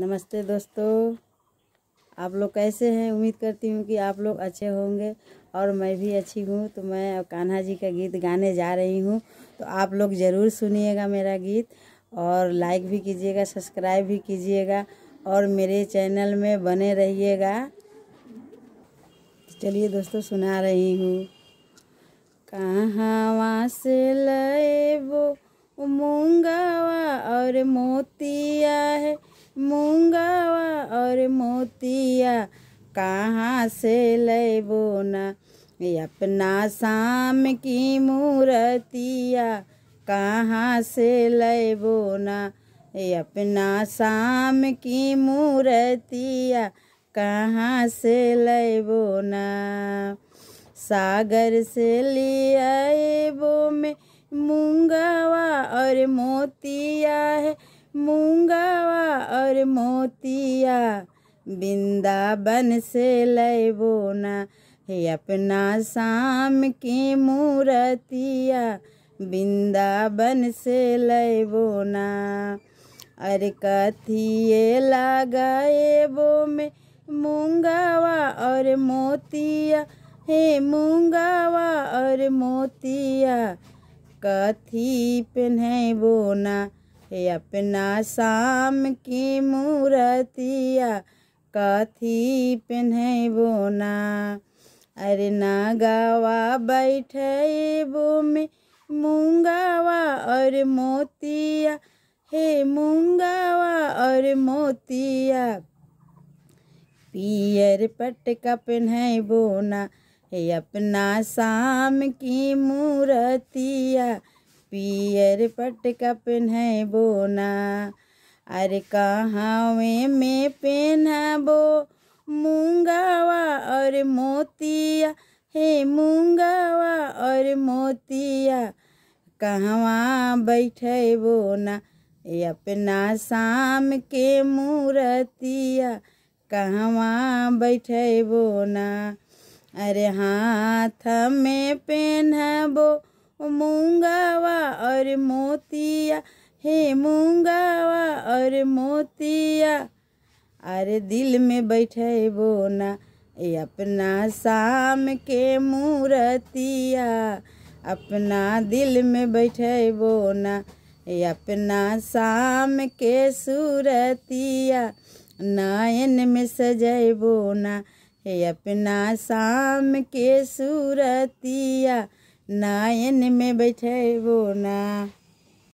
नमस्ते दोस्तों आप लोग कैसे हैं उम्मीद करती हूँ कि आप लोग अच्छे होंगे और मैं भी अच्छी हूँ तो मैं कान्हा जी का गीत गाने जा रही हूँ तो आप लोग ज़रूर सुनिएगा मेरा गीत और लाइक भी कीजिएगा सब्सक्राइब भी कीजिएगा और मेरे चैनल में बने रहिएगा चलिए दोस्तों सुना रही हूँ कहाँ से लो मूंगावा और मोतिया है मूंगावा और मोतिया कहाँ से लेबो ना अपना शाम की मूरतिया कहाँ से लेबो ना अपना शाम की मूरतिया कहाँ से लेबो ना सागर से लिया में मूंगावा और मोतिया है मूंगावा और मोतिया बिंदाबन से लैबो ना हे अपना शाम की मूरतिया बिंदाबन से लैबो ना अरे कथिए लगाएबो में मूंगावा और मोतिया हे मूंगावा और मोतिया कथी पहनेबो ना हे अपना शाम की मूरतिया कथी पहनबो ना अरे नागावा बैठेबो में मूंगावा और मोतिया हे मूंगावा और मोतिया पियर पटका पहनबो ना हे अपना शाम की मूरतिया पियर पट का है बोना अरे कहाँ में बो मूंगावा और मोतिया हे मूंगावा और मोतिया बैठे बैठबो ना अपना शाम के मूरतिया कहवा बैठबो ना अरे हाथ में पेन्हबो मूंगावा और मोतिया हे मूंगावा और मोतिया अरे दिल में बैठे ना ए अपना शाम के मूरतिया अपना दिल में बैठे ना ए अपना शाम के सूरतिया नायन में सजे ना हे अपना शाम के सूरतिया नायन में बैठे वो ना